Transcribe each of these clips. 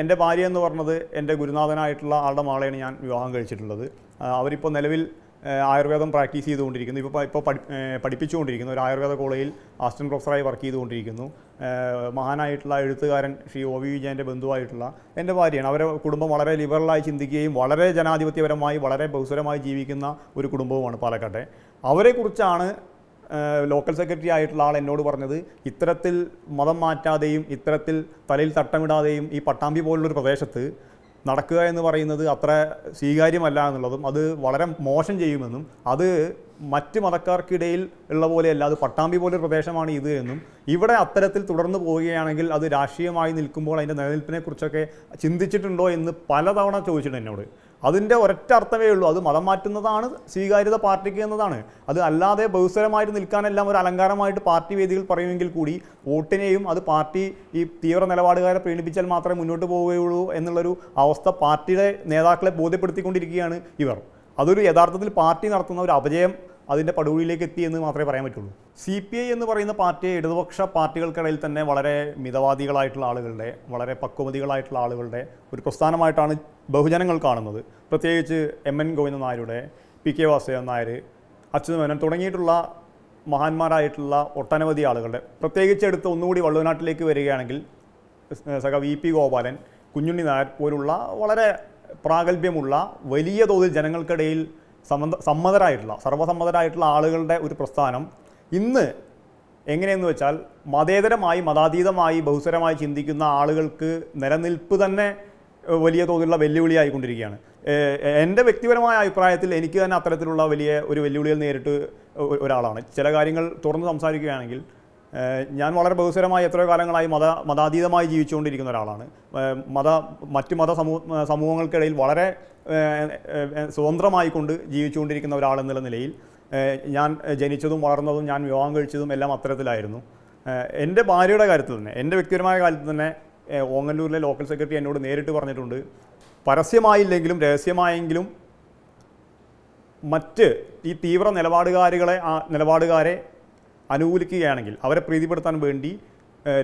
എൻ്റെ ഭാര്യ എന്ന് പറഞ്ഞത് എൻ്റെ ഗുരുനാഥനായിട്ടുള്ള ആളുടെ മാളയാണ് ഞാൻ വിവാഹം കഴിച്ചിട്ടുള്ളത് അവരിപ്പോൾ നിലവിൽ ആയുർവേദം പ്രാക്ടീസ് ചെയ്തുകൊണ്ടിരിക്കുന്നു ഇപ്പോൾ ഇപ്പോൾ പഠി പഠിപ്പിച്ചുകൊണ്ടിരിക്കുന്നു ഒരു ആയുർവേദ കോളേജിൽ അസിസ്റ്റന്റ് പ്രൊഫസറായി വർക്ക് ചെയ്തുകൊണ്ടിരിക്കുന്നു മഹാനായിട്ടുള്ള എഴുത്തുകാരൻ ശ്രീ ഒ വി വിജയൻ്റെ ബന്ധുവായിട്ടുള്ള എൻ്റെ ഭാര്യയാണ് അവരെ കുടുംബം വളരെ ലിബറലായി ചിന്തിക്കുകയും വളരെ ജനാധിപത്യപരമായി വളരെ ബഹുസരമായി ജീവിക്കുന്ന ഒരു കുടുംബവുമാണ് പാലക്കാട്ടെ അവരെക്കുറിച്ചാണ് ലോക്കൽ സെക്രട്ടറി ആയിട്ടുള്ള ആൾ എന്നോട് പറഞ്ഞത് ഇത്തരത്തിൽ മതം മാറ്റാതെയും ഇത്തരത്തിൽ തലയിൽ തട്ടമിടാതെയും ഈ പട്ടാമ്പി പോലുള്ളൊരു പ്രദേശത്ത് നടക്കുക എന്ന് പറയുന്നത് അത്ര സ്വീകാര്യമല്ല എന്നുള്ളതും അത് വളരെ മോശം ചെയ്യുമെന്നും അത് മറ്റ് മതക്കാർക്കിടയിൽ ഉള്ള പോലെയല്ല അത് പട്ടാമ്പി പോലെ പ്രദേശമാണ് ഇത് എന്നും ഇവിടെ അത്തരത്തിൽ തുടർന്നു പോവുകയാണെങ്കിൽ അത് രാഷ്ട്രീയമായി നിൽക്കുമ്പോൾ അതിൻ്റെ നിലനിൽപ്പിനെക്കുറിച്ചൊക്കെ ചിന്തിച്ചിട്ടുണ്ടോ എന്ന് പലതവണ ചോദിച്ചിട്ടുണ്ട് എന്നോട് അതിൻ്റെ ഒരൊറ്റ അർത്ഥമേ ഉള്ളൂ അത് മതം മാറ്റുന്നതാണ് സ്വീകാര്യത പാർട്ടിക്ക് എന്നതാണ് അത് അല്ലാതെ ബഹുസ്വരമായിട്ട് നിൽക്കാനെല്ലാം ഒരു അലങ്കാരമായിട്ട് പാർട്ടി വേദികൾ പറയുമെങ്കിൽ കൂടി വോട്ടിനെയും അത് പാർട്ടി ഈ തീവ്ര നിലപാടുകാരെ പ്രീണിപ്പിച്ചാൽ മാത്രമേ മുന്നോട്ട് പോവുകയുള്ളൂ എന്നുള്ളൊരു അവസ്ഥ പാർട്ടിയുടെ നേതാക്കളെ ബോധ്യപ്പെടുത്തിക്കൊണ്ടിരിക്കുകയാണ് ഇവർ അതൊരു യഥാർത്ഥത്തിൽ പാർട്ടി നടത്തുന്ന ഒരു അപജയം അതിൻ്റെ പടുകുഴിയിലേക്ക് എത്തി എന്ന് മാത്രമേ പറയാൻ പറ്റുള്ളൂ സി പി ഐ എന്ന് പറയുന്ന പാർട്ടി ഇടതുപക്ഷ പാർട്ടികൾക്കിടയിൽ തന്നെ വളരെ മിതവാദികളായിട്ടുള്ള ആളുകളുടെ വളരെ പക്വതികളായിട്ടുള്ള ആളുകളുടെ ഒരു പ്രസ്ഥാനമായിട്ടാണ് ബഹുജനങ്ങൾ കാണുന്നത് പ്രത്യേകിച്ച് എം എൻ ഗോവിന്ദൻ നായരുടെ പി കെ വാസുദേവൻ നായർ മേനൻ തുടങ്ങിയിട്ടുള്ള മഹാന്മാരായിട്ടുള്ള ഒട്ടനവധി ആളുകളുടെ പ്രത്യേകിച്ച് എടുത്ത് ഒന്നുകൂടി വള്ളുവനാട്ടിലേക്ക് വരികയാണെങ്കിൽ സഖ വി പി ഗോപാലൻ കുഞ്ഞുണ്ണി നായർ പോലുള്ള വളരെ പ്രാഗൽഭ്യമുള്ള വലിയ തോതിൽ ജനങ്ങൾക്കിടയിൽ സമ്മത സമ്മതരായിട്ടുള്ള സർവ്വസമ്മതരായിട്ടുള്ള ആളുകളുടെ ഒരു പ്രസ്ഥാനം ഇന്ന് എങ്ങനെയെന്ന് വെച്ചാൽ മതേതരമായി മതാതീതമായി ബഹുസ്വരമായി ചിന്തിക്കുന്ന ആളുകൾക്ക് നിലനിൽപ്പ് തന്നെ വലിയ തോതിലുള്ള വെല്ലുവിളിയായിക്കൊണ്ടിരിക്കുകയാണ് എൻ്റെ വ്യക്തിപരമായ അഭിപ്രായത്തിൽ എനിക്ക് തന്നെ അത്തരത്തിലുള്ള വലിയ ഒരു വെല്ലുവിളികൾ നേരിട്ട് ഒരാളാണ് ചില കാര്യങ്ങൾ തുറന്ന് സംസാരിക്കുകയാണെങ്കിൽ ഞാൻ വളരെ ബഹുസ്വരമായി എത്രയോ കാലങ്ങളായി മത മതാതീതമായി ജീവിച്ചുകൊണ്ടിരിക്കുന്ന ഒരാളാണ് മത മറ്റ് മത സമൂഹ സമൂഹങ്ങൾക്കിടയിൽ വളരെ സ്വതന്ത്രമായിക്കൊണ്ട് ജീവിച്ചുകൊണ്ടിരിക്കുന്ന ഒരാൾ എന്നുള്ള നിലയിൽ ഞാൻ ജനിച്ചതും വളർന്നതും ഞാൻ വിവാഹം കഴിച്ചതും എല്ലാം അത്തരത്തിലായിരുന്നു എൻ്റെ ഭാര്യയുടെ കാര്യത്തിൽ തന്നെ എൻ്റെ വ്യക്തിപരമായ കാര്യത്തിൽ തന്നെ ഓങ്ങല്ലൂരിലെ ലോക്കൽ സെക്രട്ടറി എന്നോട് നേരിട്ട് പറഞ്ഞിട്ടുണ്ട് പരസ്യമായില്ലെങ്കിലും രഹസ്യമായെങ്കിലും മറ്റ് ഈ തീവ്ര നിലപാടുകാരികളെ നിലപാടുകാരെ അനുകൂലിക്കുകയാണെങ്കിൽ അവരെ പ്രീതിപ്പെടുത്താൻ വേണ്ടി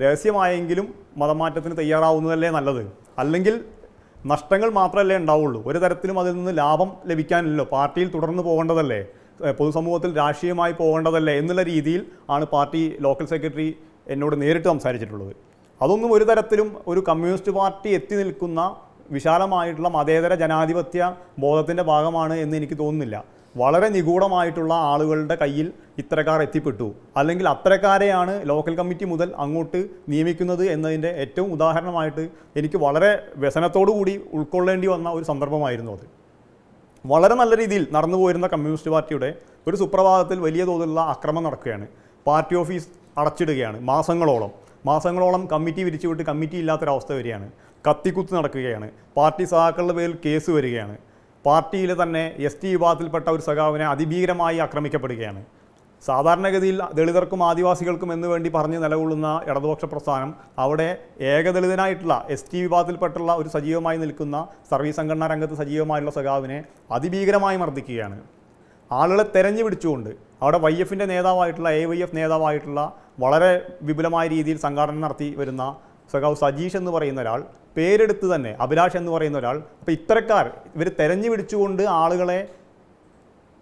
രഹസ്യമായെങ്കിലും മതമാറ്റത്തിന് തയ്യാറാവുന്നതല്ലേ നല്ലത് അല്ലെങ്കിൽ നഷ്ടങ്ങൾ മാത്രമല്ലേ ഉണ്ടാവുള്ളൂ ഒരു തരത്തിലും അതിൽ നിന്ന് ലാഭം ലഭിക്കാനില്ലല്ലോ പാർട്ടിയിൽ തുടർന്ന് പോകേണ്ടതല്ലേ പൊതുസമൂഹത്തിൽ രാഷ്ട്രീയമായി പോകേണ്ടതല്ലേ എന്നുള്ള രീതിയിൽ ആണ് പാർട്ടി ലോക്കൽ സെക്രട്ടറി എന്നോട് നേരിട്ട് സംസാരിച്ചിട്ടുള്ളത് അതൊന്നും ഒരു തരത്തിലും ഒരു കമ്മ്യൂണിസ്റ്റ് പാർട്ടി എത്തി നിൽക്കുന്ന വിശാലമായിട്ടുള്ള മതേതര ജനാധിപത്യ ബോധത്തിൻ്റെ ഭാഗമാണ് എന്ന് എനിക്ക് തോന്നുന്നില്ല വളരെ നിഗൂഢമായിട്ടുള്ള ആളുകളുടെ കയ്യിൽ ഇത്തരക്കാർ എത്തിപ്പെട്ടു അല്ലെങ്കിൽ അത്തരക്കാരെയാണ് ലോക്കൽ കമ്മിറ്റി മുതൽ അങ്ങോട്ട് നിയമിക്കുന്നത് എന്നതിൻ്റെ ഏറ്റവും ഉദാഹരണമായിട്ട് എനിക്ക് വളരെ വ്യസനത്തോടുകൂടി ഉൾക്കൊള്ളേണ്ടി വന്ന ഒരു സന്ദർഭമായിരുന്നു അത് വളരെ നല്ല രീതിയിൽ നടന്നു പോയിരുന്ന കമ്മ്യൂണിസ്റ്റ് പാർട്ടിയുടെ ഒരു സുപ്രഭാതത്തിൽ വലിയ തോതിലുള്ള അക്രമം നടക്കുകയാണ് പാർട്ടി ഓഫീസ് അടച്ചിടുകയാണ് മാസങ്ങളോളം മാസങ്ങളോളം കമ്മിറ്റി വിരിച്ചുവിട്ട് കമ്മിറ്റി ഇല്ലാത്തൊരവസ്ഥ വരികയാണ് കത്തിക്കുത്ത് നടക്കുകയാണ് പാർട്ടി സഹാക്കളുടെ പേരിൽ കേസ് വരികയാണ് പാർട്ടിയിൽ തന്നെ എസ് ടി വിഭാഗത്തിൽപ്പെട്ട ഒരു സഖാവിനെ അതിഭീകരമായി ആക്രമിക്കപ്പെടുകയാണ് സാധാരണഗതിയിൽ ദളിതർക്കും ആദിവാസികൾക്കും എന്ന് വേണ്ടി പറഞ്ഞ് നിലകൊള്ളുന്ന ഇടതുപക്ഷ പ്രസ്ഥാനം അവിടെ ഏകദളിതനായിട്ടുള്ള എസ് ടി വിഭാഗത്തിൽപ്പെട്ടുള്ള ഒരു സജീവമായി നിൽക്കുന്ന സർവീസ് സംഘടനാ രംഗത്ത് സജീവമായുള്ള സഖാവിനെ അതിഭീകരമായി മർദ്ദിക്കുകയാണ് ആളുകളെ തെരഞ്ഞു പിടിച്ചുകൊണ്ട് അവിടെ വൈ എഫിൻ്റെ നേതാവായിട്ടുള്ള എ വൈ എഫ് നേതാവായിട്ടുള്ള വളരെ വിപുലമായ രീതിയിൽ സംഘാടനം നടത്തി വരുന്ന സ്വകാവ് സജീഷ് എന്ന് പറയുന്ന ഒരാൾ പേരെടുത്ത് തന്നെ അഭിലാഷ് എന്ന് പറയുന്ന ഒരാൾ അപ്പം ഇത്തരക്കാർ ഇവർ തെരഞ്ഞു പിടിച്ചുകൊണ്ട് ആളുകളെ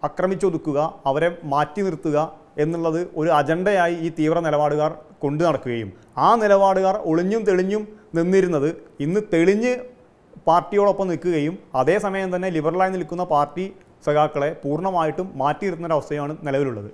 ആക്രമിച്ചൊതുക്കുക അവരെ മാറ്റി നിർത്തുക എന്നുള്ളത് ഒരു അജണ്ടയായി ഈ തീവ്ര നിലപാടുകാർ കൊണ്ടു നടക്കുകയും ആ നിലപാടുകാർ ഒളിഞ്ഞും തെളിഞ്ഞും നിന്നിരുന്നത് ഇന്ന് തെളിഞ്ഞ് പാർട്ടിയോടൊപ്പം നിൽക്കുകയും അതേസമയം തന്നെ ലിബറലായി നിൽക്കുന്ന പാർട്ടി സഖാക്കളെ പൂർണ്ണമായിട്ടും മാറ്റി നിർത്തുന്ന നിലവിലുള്ളത്